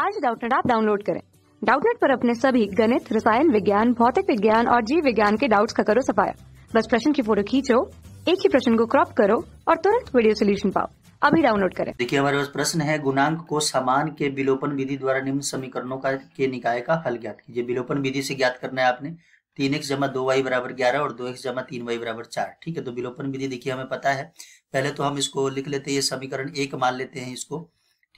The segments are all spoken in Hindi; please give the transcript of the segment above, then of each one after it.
आज डाउटनेट आप डाउनलोड करें डाउटनेट पर अपने सभी गणित रसायन विज्ञान भौतिक विज्ञान और जीव विज्ञान के डाउट्स का करो सफाया बस प्रश्न की फोटो खींचो एक ही प्रश्न को क्रॉप करो और तुरंत वीडियो सोल्यूशन पाओ अभी डाउनलोड करें देखिए हमारे पास प्रश्न है गुणांक को समान के विलोपन विधि द्वारा निम्न समीकरणों का के निकाय का हल ज्ञात कीजिए विलोपन विधि से ज्ञात करना है आपने तीन एक्स जमा दो वाई बराबर ग्यारह और दो एक्स जमा तीन वाई बराबर चार ठीक है तो विलोपन विधि देखिए हमें पता है पहले तो हम इसको लिख लेते हैं ये समीकरण एक मान लेते हैं इसको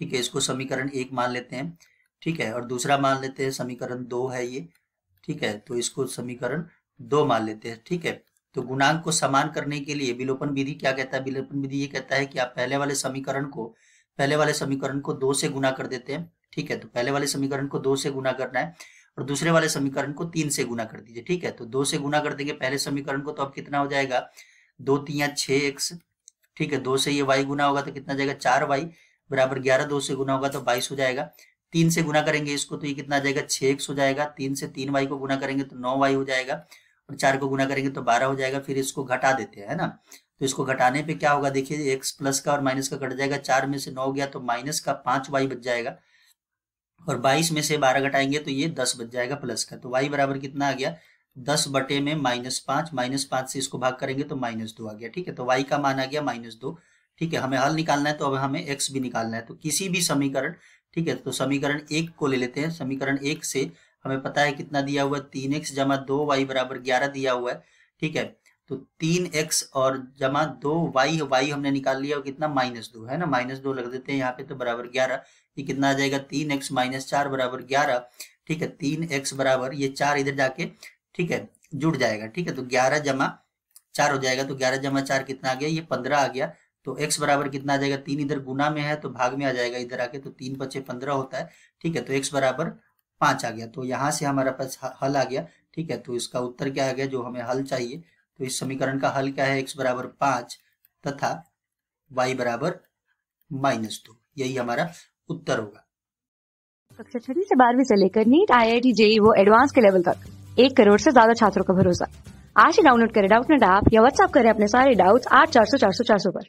ठीक है इसको समीकरण एक मान लेते हैं ठीक है और दूसरा मान लेते हैं समीकरण दो है ये ठीक है तो इसको समीकरण दो मान लेते हैं ठीक है तो गुणांक को समान करने के लिए विलोपन विधि क्या कहता है विलोपन विधि ये कहता है कि आप पहले वाले समीकरण को पहले वाले समीकरण को दो से गुना कर देते हैं ठीक है तो पहले वाले समीकरण को दो से गुना करना है और दूसरे वाले समीकरण को तीन से गुना कर दीजिए ठीक है तो दो से गुना कर देंगे पहले समीकरण को तो अब कितना हो जाएगा दो तीन छे एक्स ठीक है दो से ये वाई गुना होगा तो कितना जाएगा चार वाई बराबर ग्यारह दो से गुना होगा तो बाईस हो जाएगा तीन से गुना करेंगे इसको तो ये कितना आ जाएगा छह एक्स हो जाएगा तीन से तीन वाई को गुना करेंगे तो नौ वाई हो जाएगा और चार को गुना करेंगे तो बारह हो जाएगा फिर इसको घटा देते हैं ना तो इसको घटाने पे क्या होगा देखिए एक्स प्लस का और माइनस का घट जाएगा चार में से नौ गया तो माइनस का पांच वाई बच जाएगा और बाईस में से बारह घटाएंगे तो ये दस बच जाएगा प्लस का तो वाई बराबर कितना आ गया दस बटे में माइनस पांच माइनस पांच से इसको भाग करेंगे तो माइनस दो आ गया ठीक है तो वाई का मान आ गया माइनस दो ठीक है हमें हल निकालना है तो अब हमें एक्स भी निकालना है तो किसी भी समीकरण ठीक है तो समीकरण एक को ले लेते हैं समीकरण एक से हमें पता है कितना दिया हुआ है तीन एक्स जमा दो वाई बराबर ग्यारह दिया हुआ है ठीक है तो तीन एक्स और जमा दो वाई वाई हमने निकाल लिया और कितना माइनस दो है ना माइनस दो लग देते हैं यहाँ पे तो बराबर ग्यारह ये कितना आ जाएगा तीन एक्स माइनस चार बराबर ग्यारह ठीक है तीन एक्स बराबर ये चार इधर जाके ठीक है जुड़ जाएगा ठीक है तो ग्यारह जमा चार हो जाएगा तो ग्यारह जमा चार कितना आ गया ये पंद्रह आ गया तो x बराबर कितना आ जाएगा तीन इधर गुना में है तो भाग में आ जाएगा इधर आके तो तीन पचे पंद्रह होता है ठीक है तो x बराबर पांच आ गया तो यहाँ से हमारे पास हल आ गया ठीक है तो इसका उत्तर क्या आ गया जो हमें हल चाहिए तो इस समीकरण का हल क्या है एक्स बराबर पांच तथा वाई बराबर माइनस दो यही हमारा उत्तर होगा कक्षा छठी से बारहवीं से लेकर नीट आई आई टी जे वो एडवांस के लेवल तक एक करोड़ से ज्यादा छात्रों का भरोसा आज ही डाउनलोड करें डाउट नेट ऐप या व्हाट्सएप करें अपने सारे डाउट्स आठ चार सौ चार सौ चार सौ पर